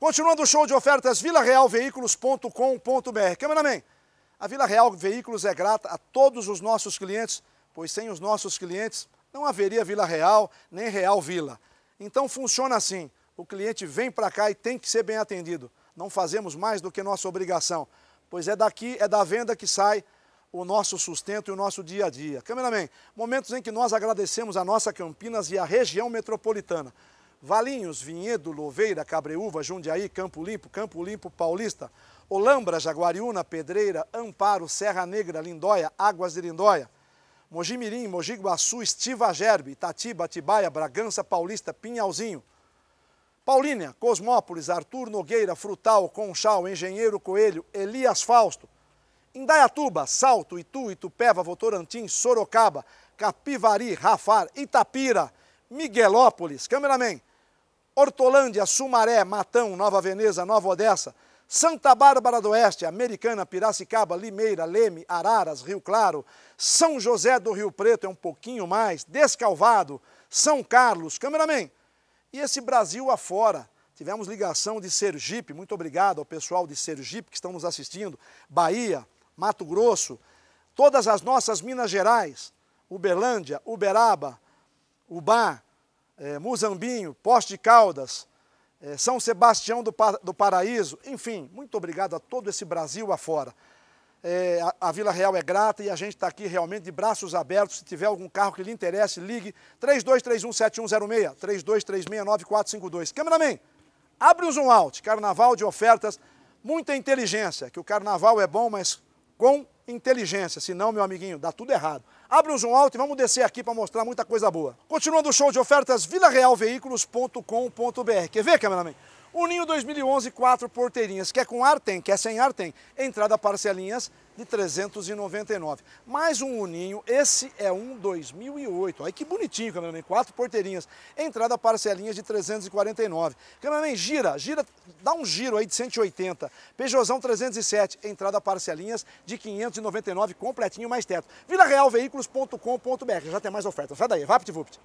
Continuando o show de ofertas, vilarealveículos.com.br. Cameraman, a Vila Real Veículos é grata a todos os nossos clientes, pois sem os nossos clientes não haveria Vila Real nem Real Vila. Então funciona assim, o cliente vem para cá e tem que ser bem atendido. Não fazemos mais do que nossa obrigação, pois é daqui, é da venda que sai o nosso sustento e o nosso dia a dia. Cameraman, momentos em que nós agradecemos a nossa Campinas e a região metropolitana. Valinhos, Vinhedo, Louveira, Cabreúva, Jundiaí, Campo Limpo, Campo Limpo Paulista, Olambra, Jaguariúna, Pedreira, Amparo, Serra Negra, Lindóia, Águas de Lindóia, Mojimirim, Mogi Guaçu, Estiva, Gerbe, Itatiba, Atibaia, Bragança Paulista, Pinhalzinho, Paulínia, Cosmópolis, Arthur Nogueira, Frutal, Conchal, Engenheiro Coelho, Elias Fausto, Indaiatuba, Salto, Itu, Itupeva, Votorantim, Sorocaba, Capivari, Rafar, Itapira, Miguelópolis, cameraman, Hortolândia, Sumaré, Matão, Nova Veneza, Nova Odessa, Santa Bárbara do Oeste, Americana, Piracicaba, Limeira, Leme, Araras, Rio Claro, São José do Rio Preto é um pouquinho mais, Descalvado, São Carlos, cameraman. E esse Brasil afora. Tivemos ligação de Sergipe, muito obrigado ao pessoal de Sergipe que estão nos assistindo, Bahia, Mato Grosso, todas as nossas Minas Gerais, Uberlândia, Uberaba, Ubar, é, Muzambinho, Poste de Caldas, é, São Sebastião do, do Paraíso, enfim, muito obrigado a todo esse Brasil afora. É, a, a, Vila Real é grata e a gente está aqui realmente de braços abertos. Se tiver algum carro que lhe interesse, ligue 32317106, 9452 Cameraman, abre o zoom out, carnaval de ofertas, muita inteligência, que o carnaval é bom, mas com inteligência, senão, meu amiguinho, dá tudo errado. Abre o zoom alto e vamos descer aqui para mostrar muita coisa boa. Continuando o show de ofertas, vilarealveículos.com.br. Quer ver, cameraman? O Ninho 2011, quatro porteirinhas. Quer com ar? Tem. Quer sem ar? Tem. Entrada parcelinhas de 399. Mais um Uninho, esse é um 2008. Olha que bonitinho, cameraman. Quatro porteirinhas. Entrada parcelinhas de 349. Cameraman, gira, gira, dá um giro aí de 180. Peugeotão 307, entrada parcelinhas de 599, completinho mais teto. VilaRealVeículos.com.br. Já tem mais ofertas. Sai daí, Vupt